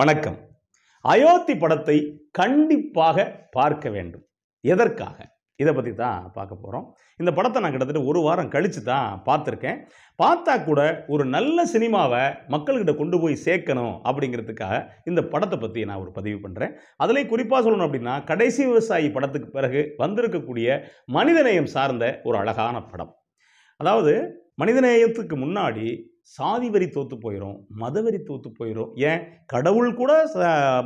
வணக்கம் அயோத்தி படத்தை கண்டிப்பாக பார்க்க வேண்டும் எதற்காக இதை பற்றி தான் பார்க்க போகிறோம் இந்த படத்தை நான் கிட்டத்தட்ட ஒரு வாரம் கழித்து தான் பார்த்துருக்கேன் பார்த்தா கூட ஒரு நல்ல சினிமாவை மக்கள்கிட்ட கொண்டு போய் சேர்க்கணும் அப்படிங்கிறதுக்காக இந்த படத்தை பற்றி நான் ஒரு பதிவு பண்ணுறேன் அதிலே குறிப்பாக சொல்லணும் அப்படின்னா கடைசி விவசாயி படத்துக்கு பிறகு வந்திருக்கக்கூடிய மனிதநேயம் சார்ந்த ஒரு அழகான படம் அதாவது மனிதநேயத்துக்கு முன்னாடி சாதி வரி தோற்று போயிடும் மதவரி தோற்று போயிடும் ஏன் கடவுள் கூட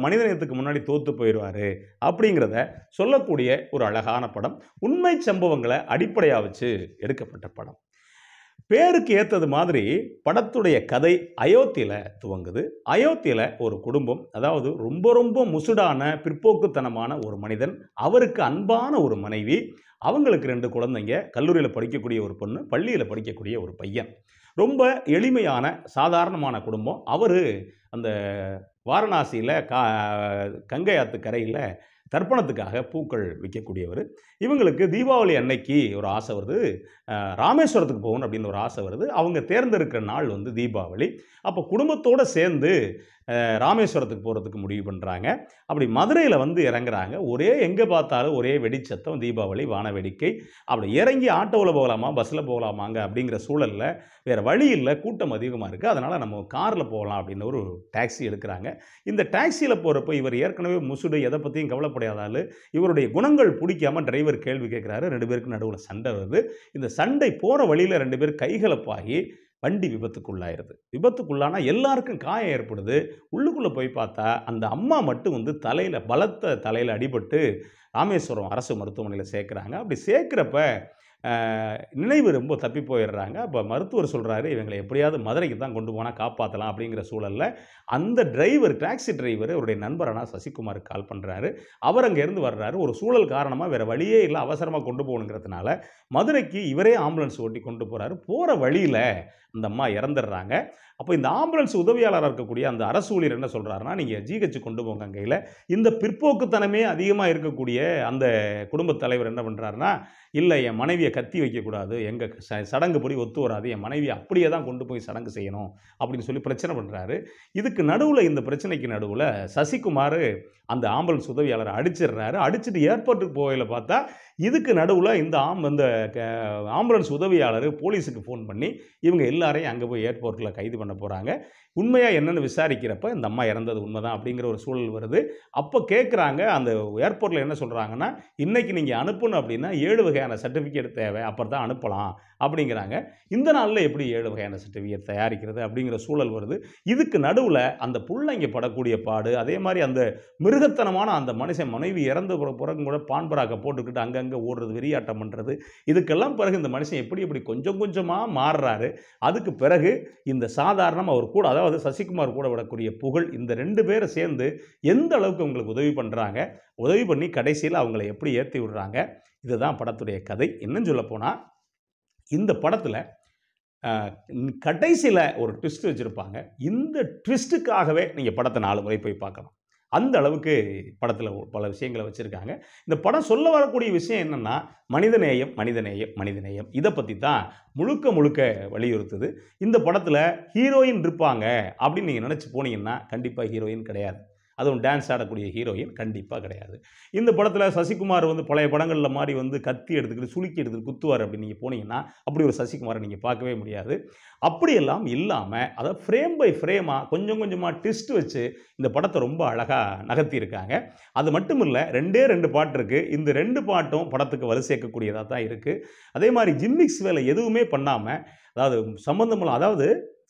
மனிதநேயத்துக்கு முன்னாடி தோற்று போயிடுவார் அப்படிங்கிறத சொல்லக்கூடிய ஒரு அழகான படம் உண்மை சம்பவங்களை அடிப்படையாக வச்சு எடுக்கப்பட்ட படம் பேருக்கு ஏற்றது மாதிரி படத்துடைய கதை அயோத்தியில் துவங்குது அயோத்தியில் ஒரு குடும்பம் அதாவது ரொம்ப ரொம்ப முசுடான பிற்போக்குத்தனமான ஒரு மனிதன் அவருக்கு அன்பான ஒரு மனைவி அவங்களுக்கு ரெண்டு குழந்தைங்க கல்லூரியில் படிக்கக்கூடிய ஒரு பொண்ணு பள்ளியில் படிக்கக்கூடிய ஒரு பையன் ரொம்ப எளிமையான சாதாரணமான குடும்பம் அவர் அந்த வாரணாசியில் கா கங்கை ஆற்று கரையில் தர்ப்பணத்துக்காக பூக்கள் விற்கக்கூடியவர் இவங்களுக்கு தீபாவளி அன்னைக்கு ஒரு ஆசை வருது ராமேஸ்வரத்துக்கு போகணும் அப்படின்னு ஒரு ஆசை வருது அவங்க தேர்ந்தெடுக்கிற நாள் வந்து தீபாவளி அப்போ குடும்பத்தோடு சேர்ந்து ராமேஸ்வரத்துக்கு போகிறதுக்கு முடிவு பண்ணுறாங்க அப்படி மதுரையில் வந்து இறங்குறாங்க ஒரே எங்கே பார்த்தாலும் ஒரே வெடிச்சத்தம் தீபாவளி வான வேடிக்கை அப்படி இறங்கி ஆட்டோவில் போகலாமா பஸ்ஸில் போகலாமாங்க அப்படிங்கிற சூழலில் வேறு வழி இல்லை கூட்டம் அதிகமாக இருக்குது அதனால் நம்ம காரில் போகலாம் அப்படின்னு ஒரு டாக்ஸி எடுக்கிறாங்க இந்த டாக்ஸியில் போகிறப்ப இவர் ஏற்கனவே முசுடு எதை பற்றியும் கவலை சொல்லப்படாத இவருடைய குணங்கள் பிடிக்காமல் டிரைவர் கேள்வி கேட்குறாரு ரெண்டு பேருக்கு நடுவில் சண்டை வருது இந்த சண்டை போகிற வழியில் ரெண்டு பேர் கைகலப்பாகி வண்டி விபத்துக்குள்ளாயிருது விபத்துக்குள்ளானா எல்லாருக்கும் காயம் ஏற்படுது உள்ளுக்குள்ளே போய் பார்த்தா அந்த அம்மா மட்டும் வந்து தலையில் பலத்த தலையில் அடிபட்டு ராமேஸ்வரம் அரசு மருத்துவமனையில் சேர்க்குறாங்க அப்படி சேர்க்குறப்ப நினைவு ரொம்ப தப்பி போயிடுறாங்க அப்போ மருத்துவர் சொல்கிறாரு இவங்களை எப்படியாவது மதுரைக்கு தான் கொண்டு போனால் காப்பாற்றலாம் அப்படிங்கிற சூழலில் அந்த டிரைவர் டாக்ஸி டிரைவர் அவருடைய நண்பரான சசிகுமார் கால் பண்ணுறாரு அவர் அங்கேருந்து வர்றாரு ஒரு சூழல் காரணமாக வேறு வழியே இல்லை அவசரமாக கொண்டு போகணுங்கிறதுனால மதுரைக்கு இவரே ஆம்புலன்ஸ் ஓட்டி கொண்டு போகிறாரு போகிற வழியில் இந்த அம்மா இறந்துடுறாங்க அப்போ இந்த ஆம்புலன்ஸ் உதவியாளராக இருக்கக்கூடிய அந்த அரசு ஊழியர் என்ன சொல்கிறாருன்னா நீங்கள் ஜிஹெச் கொண்டு போங்க கையில் இந்த பிற்போக்குத்தனமே அதிகமாக இருக்கக்கூடிய அந்த குடும்பத் தலைவர் என்ன பண்ணுறாருன்னா இல்லை என் மனைவியை கத்தி வைக்கக்கூடாது எங்கள் ச சடங்குப்படி ஒத்து வராது என் மனைவி அப்படியே தான் கொண்டு போய் சடங்கு செய்யணும் அப்படின்னு சொல்லி பிரச்சனை பண்ணுறாரு இதுக்கு நடுவில் இந்த பிரச்சனைக்கு நடுவில் சசிகுமார் அந்த ஆம்புலன்ஸ் உதவியாளரை அடிச்சிடுறாரு அடிச்சுட்டு ஏர்போர்ட்டுக்கு போகையில் பார்த்தா இதுக்கு நடுவில் இந்த ஆம் இந்த ஆம்புலன்ஸ் உதவியாளர் போலீஸுக்கு ஃபோன் பண்ணி இவங்க எல்லாரையும் அங்கே போய் ஏர்போர்ட்டில் கைது பண்ண போகிறாங்க உண்மையாக என்னென்னு விசாரிக்கிறப்ப இந்த அம்மா இறந்தது உண்மைதான் அப்படிங்கிற ஒரு சூழல் வருது அப்போ கேட்குறாங்க அந்த ஏர்போர்ட்டில் என்ன சொல்கிறாங்கன்னா இன்றைக்கி நீங்கள் அனுப்பணும் அப்படின்னா ஏழு வகையான சர்டிஃபிகேட் தேவை அப்புறம் தான் அனுப்பலாம் அப்படிங்கிறாங்க இந்த நாளில் எப்படி ஏழு வகையான சர்டிஃபிகேட் தயாரிக்கிறது அப்படிங்கிற சூழல் வருது இதுக்கு நடுவில் அந்த பிள்ளைங்க படக்கூடிய பாடு அதே மாதிரி அந்த மிருகத்தனமான அந்த மனுஷன் மனைவி இறந்து பிறகு கூட பான்பராக்க போட்டுக்கிட்டு அங்கங்கே ஓடுறது வெறியாட்டம் பண்ணுறது இதுக்கெல்லாம் பிறகு இந்த மனுஷன் எப்படி எப்படி கொஞ்சம் கொஞ்சமாக மாறுறாரு அதுக்கு பிறகு இந்த சாதாரணம் அவர் கூட அதாவது சசிகுமார் கூட விடக்கூடிய புகழ் இந்த ரெண்டு பேரை சேர்ந்து எந்த அளவுக்கு உங்களுக்கு உதவி பண்ணுறாங்க உதவி பண்ணி கடைசியில் அவங்கள எப்படி ஏற்றி விடுறாங்க இதுதான் படத்துடைய கதை சொல்ல சொல்லப்போனால் இந்த படத்தில் கடைசியில் ஒரு ட்விஸ்ட் வச்சுருப்பாங்க இந்த ட்விஸ்ட்டுக்காகவே நீங்கள் படத்தை நாலு முறை போய் பார்க்கலாம் அந்த அளவுக்கு படத்தில் பல விஷயங்களை வச்சுருக்காங்க இந்த படம் சொல்ல வரக்கூடிய விஷயம் என்னென்னா மனிதநேயம் மனிதநேயம் மனிதநேயம் இதை பற்றி தான் முழுக்க முழுக்க வலியுறுத்துது இந்த படத்தில் ஹீரோயின் இருப்பாங்க அப்படின்னு நீங்கள் நினச்சி போனீங்கன்னா கண்டிப்பாக ஹீரோயின் கிடையாது அதுவும் டான்ஸ் ஆடக்கூடிய ஹீரோயின் கண்டிப்பாக கிடையாது இந்த படத்தில் சசிகுமார் வந்து பழைய படங்களில் மாதிரி வந்து கத்தி எடுத்துக்கிட்டு சுளுக்கி எடுத்துக்கிட்டு குத்துவார் அப்படின்னு நீங்கள் போனீங்கன்னா அப்படி ஒரு சசிகுமாரை நீங்கள் பார்க்கவே முடியாது அப்படியெல்லாம் இல்லாமல் அதை ஃப்ரேம் பை ஃப்ரேமாக கொஞ்சம் கொஞ்சமாக ட்விஸ்ட் வச்சு இந்த படத்தை ரொம்ப அழகாக நகர்த்தியிருக்காங்க அது மட்டும் இல்லை ரெண்டே ரெண்டு பாட்டு இருக்குது இந்த ரெண்டு பாட்டும் படத்துக்கு வலு சேர்க்கக்கூடியதாக தான் இருக்குது அதே மாதிரி ஜிம்மிக்ஸ் வேலை எதுவுமே பண்ணாமல் அதாவது சம்மந்தமில்ல அதாவது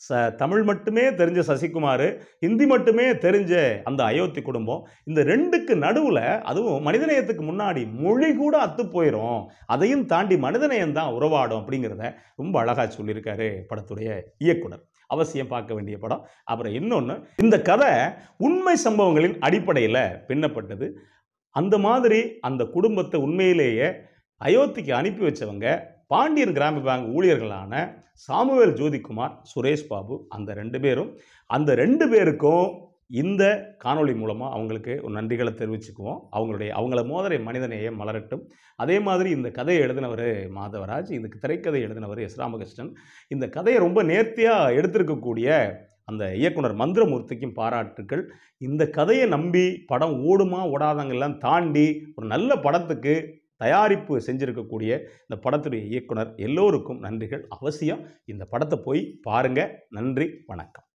ச தமிழ் மட்டுமே தெரிஞ்ச சசிகுமார் ஹிந்தி மட்டுமே தெரிஞ்ச அந்த அயோத்தி குடும்பம் இந்த ரெண்டுக்கு நடுவில் அதுவும் மனிதநேயத்துக்கு முன்னாடி மொழி கூட அத்து போயிடும் அதையும் தாண்டி மனிதநேயம் தான் உறவாடும் அப்படிங்கிறத ரொம்ப அழகாக சொல்லியிருக்காரு படத்துடைய இயக்குனர் அவசியம் பார்க்க வேண்டிய படம் அப்புறம் இன்னொன்று இந்த கதை உண்மை சம்பவங்களின் அடிப்படையில் பின்னப்பட்டது அந்த மாதிரி அந்த குடும்பத்தை உண்மையிலேயே அயோத்திக்கு அனுப்பி வச்சவங்க பாண்டியன் கிராம பேங்க் ஊழியர்களான சாமுவேல் ஜோதிக்குமார் சுரேஷ் பாபு அந்த ரெண்டு பேரும் அந்த ரெண்டு பேருக்கும் இந்த காணொளி மூலமாக அவங்களுக்கு ஒரு நன்றிகளை தெரிவிச்சுக்குவோம் அவங்களுடைய அவங்கள மோதரை மனிதநேயம் மலரட்டும் அதே மாதிரி இந்த கதையை எழுதினவர் மாதவராஜ் இந்த திரைக்கதை எழுதினவர் எஸ் ராமகிருஷ்ணன் இந்த கதையை ரொம்ப நேர்த்தியாக எடுத்திருக்கக்கூடிய அந்த இயக்குனர் மந்திரமூர்த்திக்கும் பாராட்டுக்கள் இந்த கதையை நம்பி படம் ஓடுமா ஓடாதங்கெல்லாம் தாண்டி ஒரு நல்ல படத்துக்கு தயாரிப்பு செஞ்சுருக்கக்கூடிய இந்த படத்துடைய இயக்குனர் எல்லோருக்கும் நன்றிகள் அவசியம் இந்த படத்தை போய் பாருங்கள் நன்றி வணக்கம்